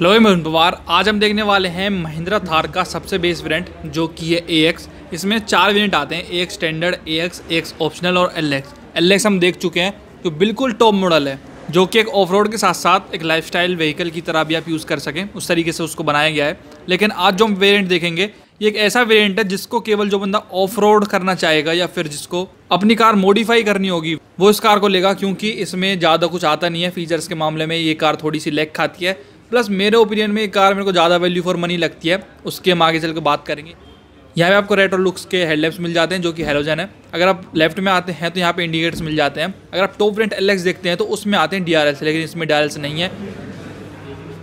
Hello Mohan Pawar आज हम देखने वाले हैं महिंद्रा थार का सबसे बेस वेरिएंट जो कि है ए एक्स इसमें चार वेरिएंट आते हैं एक standard A X X optional और एल एक्स एल एक्स हम देख चुके हैं तो बिल्कुल टॉप मॉडल है जो कि एक ऑफ रोड के साथ साथ एक लाइफस्टाइल व्हीकल की तरह भी आप यूज़ कर सकें उस तरीके से उसको बनाया गया है लेकिन आज जो हम वेरियंट देखेंगे ये एक ऐसा वेरियंट है जिसको केवल जो बंदा ऑफ रोड करना चाहेगा या फिर जिसको अपनी कार मॉडिफाई करनी होगी वो इस कार को लेगा क्योंकि इसमें ज़्यादा कुछ आता नहीं है फीचर्स के मामले में ये कार थोड़ी सी लेक खाती है प्लस मेरे ओपिनियन में ये कार मेरे को ज़्यादा वैल्यू फॉर मनी लगती है उसके हम आगे चल के बात करेंगे यहाँ पे आपको रेड और लुक्स के हेडलैम्प्स मिल जाते हैं जो कि हेलोजन है अगर आप लेफ्ट में आते हैं तो यहाँ पे इंडिकेटर्स मिल जाते हैं अगर आप टॉप रेंट एलेक्स देखते हैं तो उसमें आते हैं डी लेकिन इसमें डी नहीं है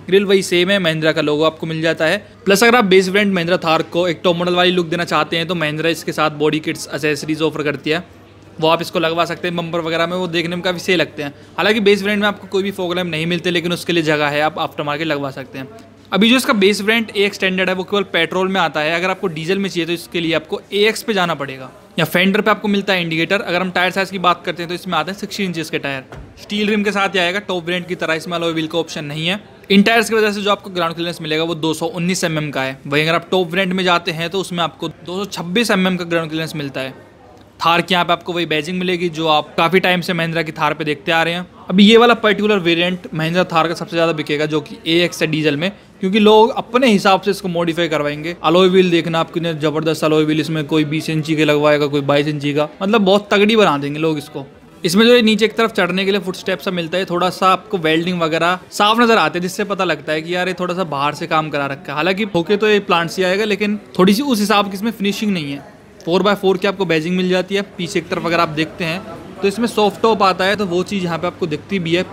ग्रिल वही सेम है महिंद्रा का लोगो आपको मिल जाता है प्लस अगर आप बेस ब्रांड महिंद्रा थार को एक टॉप मॉडल वाली लुक देना चाहते हैं तो महिंद्रा इसके साथ बॉडी किट्स असेसरीज ऑफर करती है वो आप इसको लगवा सकते हैं बम्पर वगैरह में वो देखने में काफ़ी सही लगते हैं हालांकि बेस ब्रांड में आपको कोई भी फोकलैम नहीं मिलते लेकिन उसके लिए जगह है आप आफ्टर मार्केट लगवा सकते हैं अभी जो इसका बेस ब्रांड ए स्टैंडर्ड है वो केवल पेट्रोल में आता है अगर आपको डीजल में चाहिए तो इसके लिए आपको ए एक्स पे जाना पड़ेगा या फेंडर पे आपको मिलता है इंडिकेटर अगर हम टायर साइज की बात करते हैं तो इसमें आते हैं सिक्सटी इंचज के टायर स्टील रिम के साथ ही आएगा टॉप ब्रांड की तरह इसमें अलोई व्हील का ऑप्शन नहीं है इन टायर्स की वजह से जो आपको ग्राउंड क्लियरेंस मिलेगा वो 219 सौ mm का है वहीं अगर आप टॉप ब्रांड में जाते हैं तो उसमें आपको 226 सौ mm का ग्राउंड क्लियरेंस मिलता है थार के यहाँ पे आपको वही बैजिंग मिलेगी जो आप काफ़ी टाइम से महिंद्रा की थार पे देखते आ रहे हैं अभी ये वाला पर्टिकुलर वेरिएंट महिंद्रा थार का सबसे ज़्यादा बिकेगा जो कि ए एक्स है डीजल में क्योंकि लोग अपने हिसाब से इसको मॉडिफाई करवाएंगे अलोई व्हील देखना आप कितने जबरदस्त अलोई व्हील इसमें कोई बीस इंची के लगवाएगा कोई बाईस इंची का मतलब बहुत तगड़ी बना देंगे लोग इसको इसमें जो नीचे की तरफ चढ़ने के लिए फुट स्टेप सा मिलता है थोड़ा सा आपको वेल्डिंग वगैरह साफ नजर आते हैं जिससे पता लगता है कि यार ये थोड़ा सा बाहर से काम करा रखा है हालांकि होके तो ये प्लांट से आएगा लेकिन थोड़ी सी उस हिसाब की इसमें फिनिशिंग नहीं है फोर बाय फोर की आपको बैजिंग मिल जाती है पीछे की तरफ अगर आप देखते हैं तो इसमें सॉफ्ट टॉप आता है तो वो चीज़ यहाँ पे आपको दिखती भी है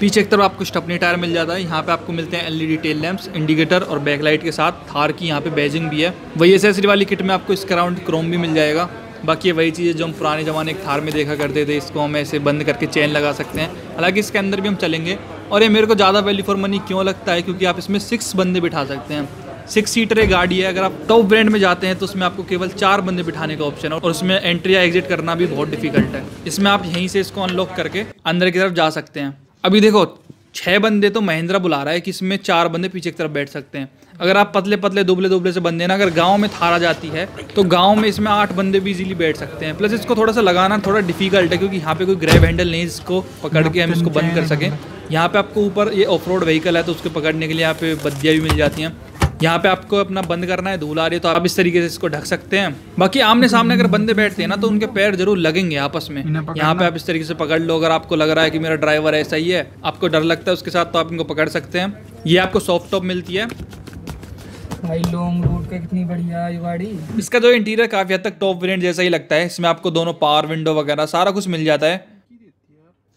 पीछे की तरफ आपको स्टपनी टायर मिल जाता है यहाँ पे आपको मिलते हैं एलईडी टेल लैंप्स इंडिकेटर और बैकलाइट के साथ थार की यहाँ पे बैजिंग भी है वही एस वाली किट में आपको इसका राउंड क्रोम भी मिल जाएगा बाकी ये वही चीज़ें जो हम पुराने ज़माने के थार में देखा करते थे इसको हम ऐसे बंद करके चैन लगा सकते हैं हालांकि इसके अंदर भी हम चलेंगे और ये मेरे को ज़्यादा वैल्यू फॉर मनी क्यों लगता है क्योंकि आप इसमें सिक्स बंदे बिठा सकते हैं सिक्स सीटर एक गाड़ी है अगर आप टॉप ब्रांड में जाते हैं तो उसमें आपको केवल चार बंदे बिठाने का ऑप्शन है और उसमें एंट्री या एग्जिट करना भी बहुत डिफिकल्ट है इसमें आप यहीं से इसको अनलॉक करके अंदर की तरफ जा सकते हैं अभी देखो छः बंदे तो महिंद्रा बुला रहा है कि इसमें चार बंदे पीछे की तरफ बैठ सकते हैं अगर आप पतले पतले दुबले दुबले से बंदे ना अगर गांव में थारा जाती है तो गांव में इसमें आठ बंदे भी इजीली बैठ सकते हैं प्लस इसको थोड़ा सा लगाना थोड़ा डिफिकल्ट है क्योंकि यहाँ पे कोई ग्रैब हैंडल नहीं इसको पकड़ के हम इसको बंद कर सकें यहाँ पे आपको ऊपर ये ऑफ रोड व्हीकल है तो उसको पकड़ने के लिए यहाँ पे बद्दियाँ भी मिल जाती हैं यहाँ पे आपको अपना बंद करना है धूल आ रही है तो आप इस तरीके से इसको ढक सकते हैं बाकी आमने सामने अगर बंदे बैठते हैं ना तो उनके पैर जरूर लगेंगे आपस में यहाँ पे आप इस तरीके से पकड़ लो अगर आपको लग रहा है कि मेरा ड्राइवर ऐसा ही है आपको डर लगता है उसके साथ तो आप इनको पकड़ सकते हैं ये आपको सॉफ्ट टॉप मिलती है भाई लॉन्ग रूट का कितनी बढ़िया ये गाड़ी इसका जो इंटीरियर काफी हद तक टॉप वेरियंट जैसा ही लगता है इसमें आपको दोनों पावर विंडो वगैरह सारा कुछ मिल जाता है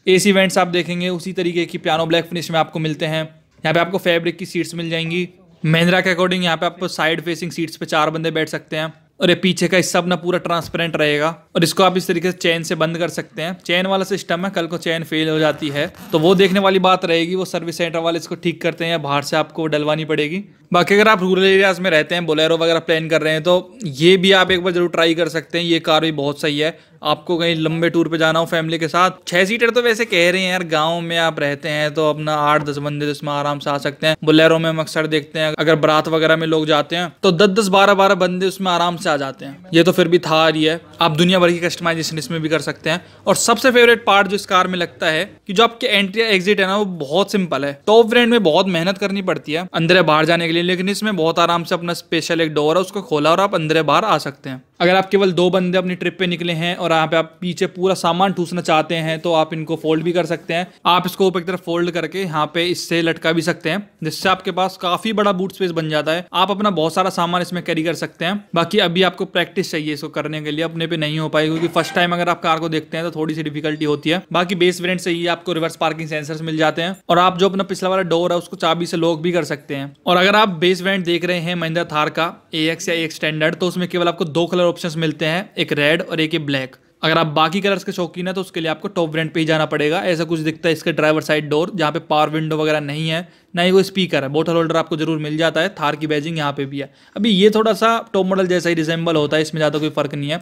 ए सी वेंट्स आप देखेंगे उसी तरीके की पियानो ब्लैक फिनिश में आपको मिलते हैं यहाँ पे आपको फैब्रिक की सीट्स मिल जाएंगी महिंद्रा के अकॉर्डिंग यहाँ पे आप साइड फेसिंग सीट्स पे चार बंदे बैठ सकते हैं और ये पीछे का हिस्सा अपना पूरा ट्रांसपेरेंट रहेगा और इसको आप इस तरीके से चैन से बंद कर सकते हैं चैन वाला सिस्टम है कल को चैन फेल हो जाती है तो वो देखने वाली बात रहेगी वो सर्विस सेंटर वाले इसको ठीक करते हैं या बाहर से आपको डलवानी पड़ेगी बाकी अगर आप रूरल एरियाज़ में रहते हैं बोलेरो वगैरह प्लान कर रहे हैं तो ये भी आप एक बार ज़रूर ट्राई कर सकते हैं ये कार भी बहुत सही है आपको कहीं लंबे टूर पे जाना हो फैमिली के साथ छह सीटर तो वैसे कह रहे हैं यार गांव में आप रहते हैं तो अपना आठ दस बंदे तो इसमें आराम से आ सकते हैं बुलेरो में हम अक्सर देखते हैं अगर बारात वगैरह में लोग जाते हैं तो दस दस बारह बारह बंदे उसमें आराम से आ जाते हैं ये तो फिर भी था ही है आप दुनिया भर की कस्टमाइजेशन इसमें भी कर सकते हैं और सबसे फेवरेट पार्ट जो इस कार में लगता है कि जो आपके एंट्री एग्जिट है ना वो बहुत सिंपल है टॉप ब्रांड में बहुत मेहनत करनी पड़ती है अंदर बाहर जाने के लिए लेकिन इसमें बहुत आराम से अपना स्पेशल एक डोर है उसको खोला और आप अंदर बाहर आ सकते हैं अगर आप केवल दो बंदे अपनी ट्रिप पे निकले हैं और यहाँ पे आप पीछे पूरा सामान ठूसना चाहते हैं तो आप इनको फोल्ड भी कर सकते हैं आप इसको ऊपर की तरफ फोल्ड करके यहाँ पे इससे लटका भी सकते हैं जिससे आपके पास काफी बड़ा बूट स्पेस बन जाता है आप अपना बहुत सारा सामान इसमें कैरी कर सकते हैं बाकी अभी आपको प्रैक्टिस चाहिए इसको करने के लिए अपने पे नहीं हो पाएगी क्योंकि फर्स्ट टाइम अगर आप कार को देखते हैं तो थोड़ी सी डिफिकल्टी होती है बाकी बेस वेरियंट से ही आपको रिवर्स पार्किंग सेंसर्स मिल जाते हैं और आप जो अपना पिछला वाला डोर है उसको चाबी से लॉक भी कर सकते हैं और अगर आप बेस वेरियंट देख रहे हैं महिंद्रा थार का ए या ए स्टैंडर्ड तो उसमें केवल आपको दो कलर ऑप्शंस मिलते हैं एक रेड और एक ये ब्लैक अगर आप बाकी कलर्स के शौकीन है तो उसके लिए आपको टॉप ब्रांड पे ही जाना पड़ेगा ऐसा कुछ दिखता है इसके ड्राइवर साइड डोर जहाँ पे पावर विंडो वगैरह नहीं है ना ही कोई स्पीकर है बोटल होल्डर आपको जरूर मिल जाता है थार की बैजिंग यहाँ पे भी है अभी ये थोड़ा सा टॉप मॉडल जैसा ही रिजेंबल होता है इसमें ज़्यादा कोई फर्क नहीं है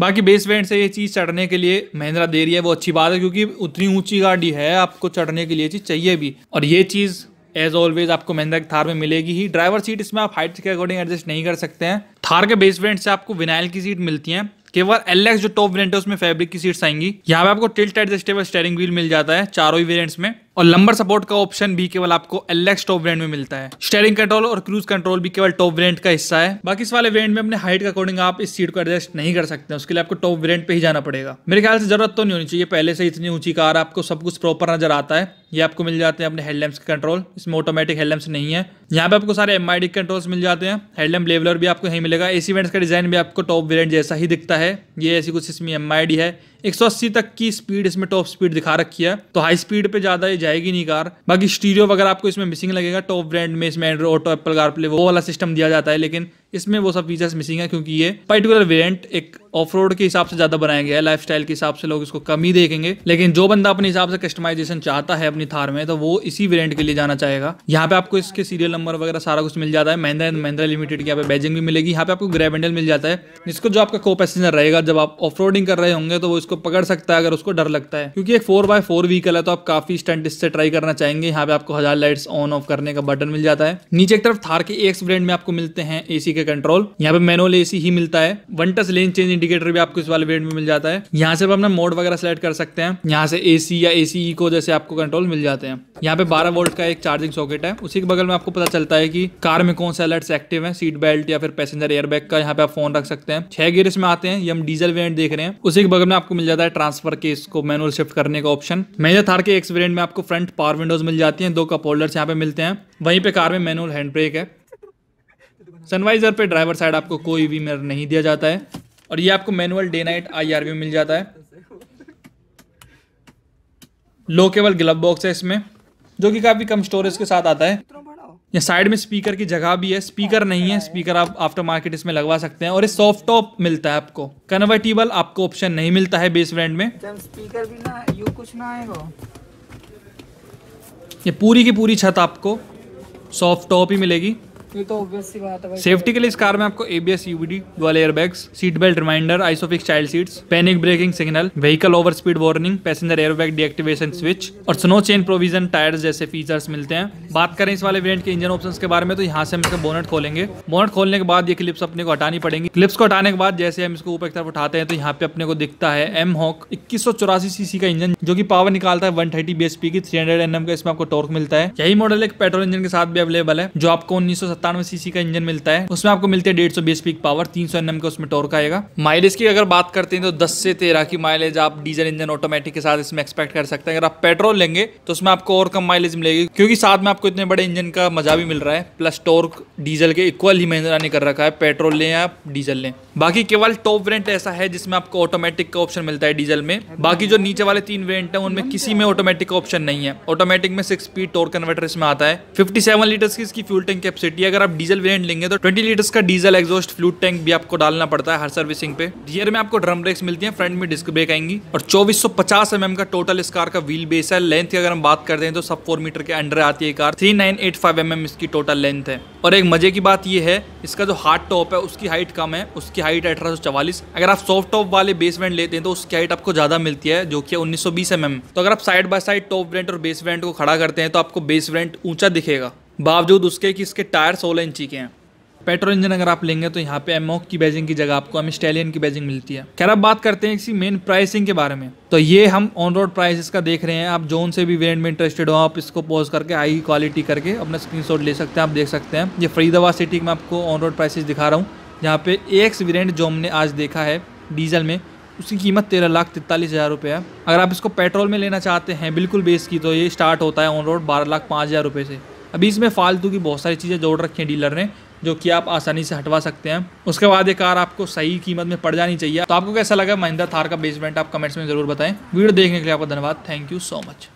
बाकी बेस वेंट से ये चीज़ चढ़ने के लिए महिंद्रा दे रही है वो अच्छी बात है क्योंकि उतनी ऊंची गाड़ी है आपको चढ़ने के लिए चीज़ चाहिए भी और ये चीज़ एज ऑलवेज आपको महिंद्रा की थार में मिलेगी ही ड्राइवर सीट इसमें आप हाइट के अकॉर्डिंग एडजस्ट नहीं कर सकते हैं थार के बेस वेंट से आपको विनाइल की सीट मिलती है केवल एल जो टॉप वेरियंट है उसमें फैब्रिक की सीट्स आएंगी यहाँ पे आपको टिल्ट एडजस्टेबल स्टेयरिंग व्हील मिल जाता है चारों ही वेरियंट्स में और लंबर सपोर्ट का ऑप्शन भी केवल आपको एलेक्स टॉप ब्रांड में मिलता है स्टेयरिंग कंट्रोल और क्रूज कंट्रोल भी केवल टॉप ब्रांड का हिस्सा है बाकी इस वाले ब्रांड में अपने हाइट के अकॉर्डिंग आप इस सीट को एडजस्ट नहीं कर सकते उसके लिए आपको टॉप ब्रांड पे ही जाना पड़ेगा मेरे ख्याल से जरूरत तो नहीं होनी चाहिए पहले से इतनी ऊंची कार आपको सब कुछ प्रॉपर नजर आता है ये आपको मिल जाते हैं अपने हेडलैम्स के कंट्रोल इसमें ऑटोमेटिक हेडलैम्स नहीं है यहाँ पे आपको सारे एम आई कंट्रोल्स मिल जाते हैं हेडलैम्प लेवलर भी आपको यहीं मिलेगा एसी वेंट्स का डिजाइन भी आपको टॉप वेरियंट जैसा ही दिखता है ये ऐसी कुछ इसमें एम है 180 तक की स्पीड इसमें टॉप स्पीड दिखा रखी है तो हाई स्पीड पे ज्यादा ये जाएगी नहीं कार बाकी स्टीरियो वगैरह आपको इसमें मिसिंग लगेगा टॉप ब्रांड में इसमें android auto apple car play वो वाला सिस्टम दिया जाता है लेकिन इसमें वो सब फीचर्स मिसिंग है क्योंकि ये पर्टिकुलर वेरिएंट एक ऑफ रोड के हिसाब से ज्यादा बनाया गया है लाइफ के हिसाब से लोग इसको कम ही देखेंगे लेकिन जो बंदा अपने हिसाब से कस्टमाइजेशन चाहता है अपनी थार में तो वो इसी वेरियंट के लिए जाना चाहेगा यहाँ पे आपको इसके सीरियल नंबर वगैरह सारा कुछ मिल जाता है महिंद्रा एंड महिंद्रा लिमिटेड की यहाँ पे बैजिंग भी मिलेगी यहाँ पे आपको ग्रैब हैंडल मिल जाता है जिसको जो आपका को पैसेंजर रहेगा जब आप ऑफ कर रहे होंगे तो वो इसको पकड़ सकता है अगर उसको डर लगता है क्योंकि एक फोर बाय फोर व्हीकल है तो आप काफी स्टंट इससे ट्राई करना चाहेंगे यहाँ पे आपको हजार लाइट्स ऑन ऑफ करने का बटन मिल जाता है नीचे एक तरफ थार के एक्स ब्रांड में आपको मिलते हैं एसी के कंट्रोल यहाँ पे मैनुअल एसी ही मिलता है वन टस लेन चेंज इंडिकेटर भी आपको इस वाले वेट में मिल जाता है यहाँ से आप अपना मोड वगैरह सेलेक्ट कर सकते हैं यहाँ से एसी या एसी e को जैसे आपको कंट्रोल मिल जाते हैं यहाँ पे 12 वोल्ट का एक चार्जिंग सॉकेट है उसी के बगल में आपको पता चलता है कि कार में कौन सा अलर्ट्स एक्टिव है सीट बेल्ट या फिर पैसेंजर एयरबैग का यहाँ पे आप फोन रख सकते हैं छह गियर इसमें आते हैं ये हम डीजल वेरियंट देख रहे हैं उसी के बगल में आपको मिल जाता है ट्रांसफर के इसको मैनुअल शिफ्ट करने का ऑप्शन मेजर थार के एक्स वेरियंट में आपको फ्रंट पावर विंडोज मिल जाती है दो कप यहाँ पे मिलते हैं वहीं पे कार में मैनुअल हैंड ब्रेक है सनवाइज़र पे ड्राइवर साइड आपको कोई भी मिरर नहीं दिया जाता है और ये आपको manual day night I R मिल जाता है लो केवल ग्लब बॉक्स है इसमें जो कि काफ़ी कम स्टोरेज के साथ आता है या साइड में स्पीकर की जगह भी है स्पीकर नहीं है स्पीकर आप आफ्टर मार्केट इसमें लगवा सकते हैं और ये सॉफ्ट टॉप मिलता है आपको कन्वर्टेबल आपको ऑप्शन नहीं मिलता है बेस ब्रांड में स्पीकर भी ना यू कुछ ना आएगा ये पूरी की पूरी छत आपको सॉफ्ट टॉप ही मिलेगी तो सेफ्टी के लिए इस कार में आपको एबीएस यूबीडी वाले airbags seat belt reminder isofix child seats panic braking signal vehicle over speed warning passenger airbag deactivation switch और स्नो चेन प्रोविजन टायर्स जैसे फीचर्स मिलते हैं बात करें इस वाले वेरियंट के इंजन ऑप्शन के बारे में तो यहाँ से हम इसका बोनट खोलेंगे बोनट खोलने के बाद ये क्लिप्स अपने को हटानी पड़ेंगी क्लिप्स को हटाने के बाद जैसे हम इसको ऊपर की तरफ उठाते हैं तो यहाँ पे अपने को दिखता है एम हॉक इक्कीस सीसी का इंजन जो की पावर निकालता है वन थर्टी की थ्री हंड्रेड का इसमें आपको टॉर्क मिलता है यही मॉडल एक पेट्रोल इंजन के साथ भी अवेलेबल है जो आपको उन्नीस सौ सत्तानवे सीसी का इंजन मिलता है उसमें आपको मिलते हैं डेढ़ सौ बीस पीक पावर तीन सौ एनएम का उसमें टॉर्क आएगा माइलेज की अगर बात करते हैं तो दस से तेरह की माइलेज आप डीजल इंजन ऑटोमेटिक के साथ इसमें एक्सपेक्ट कर सकते हैं अगर आप पेट्रोल लेंगे तो उसमें आपको और कम माइलेज मिलेगी क्योंकि साथ में आपको इतने बड़े इंजन का मजा भी मिल रहा है प्लस टॉर्क डीजल के इक्वल ही महिंद्रा ने कर रखा है पेट्रोल लें या डीजल लें बाकी केवल टॉप वेरियंट ऐसा है जिसमें आपको ऑटोमेटिक का ऑप्शन मिलता है डीजल में बाकी जो नीचे वाले तीन वेरियंट है उनमें किसी में ऑटोमेटिक का ऑप्शन नहीं है ऑटोमेटिक में सिक्स स्पीड टोर कन्वर्टर इसमें आता है फिफ्टी सेवन लीटर्स की इसकी फ्यूल टैंक कैपेसिटी अगर आप डीजल वेरियंट लेंगे तो ट्वेंटी लीटर्स का डीजल एग्जॉस्ट फ्लूट टैंक भी आपको डालना पड़ता है हर सर्विसिंग पे रियर में आपको ड्रम ब्रेक्स मिलती है फ्रंट में डिस्क ब्रेक आएंगी और चौबीस सौ पचास mm का टोटल इस कार का व्हील बेस है लेंथ की अगर हम बात करते हैं तो सब फोर मीटर के अंडर आती है car three nine eight five M M इसकी टोटल लेंथ है और एक मजे की बात यह है इसका जो हार्ड टॉप है उसकी हाइट कम है उसकी हाइट अठारह सौ चवालीस अगर आप सॉफ्ट टॉप वाले बेस वेंट लेते हैं तो उसकी हाइट आपको ज्यादा मिलती है जो कि उन्नीस सौ बीस एम mm। एम तो अगर आप side by side top variant और बेस वेंट को खड़ा करते हैं तो आपको बेस वेंट ऊंचा दिखेगा बावजूद उसके कि इसके टायर सोलह इंची के हैं पेट्रोल इंजन अगर आप लेंगे तो यहाँ पे एमओ की बैजिंग की जगह आपको हम स्टेलियन की बैजिंग मिलती है खैर अब बात करते हैं इसी मेन प्राइसिंग के बारे में तो ये हम ऑन रोड प्राइस इसका देख रहे हैं आप जोन से भी वेरेंट में इंटरेस्टेड हो आप इसको पॉज करके हाई क्वालिटी करके अपना स्क्रीन ले सकते हैं आप देख सकते हैं ये फरीदाबाद सिटी में आपको ऑन रोड प्राइसेस दिखा रहा हूँ यहाँ पे एक्स वेरियंट जो हमने आज देखा है डीजल में उसकी कीमत तेरह लाख तैतालीस हज़ार रुपये है अगर आप इसको पेट्रोल में लेना चाहते हैं बिल्कुल बेस की तो ये स्टार्ट होता है ऑन रोड बारह लाख पाँच हज़ार रुपये से अभी इसमें फालतू की बहुत सारी चीज़ें जोड़ रखी हैं डीलर ने जो कि आप आसानी से हटवा सकते हैं उसके बाद ये कार आपको सही कीमत में पड़ जानी चाहिए तो आपको कैसा लगा महिंद्रा थार का बेसमेंट आप कमेंट्स में ज़रूर बताएं वीडियो देखने के लिए आपका धन्यवाद थैंक यू सो मच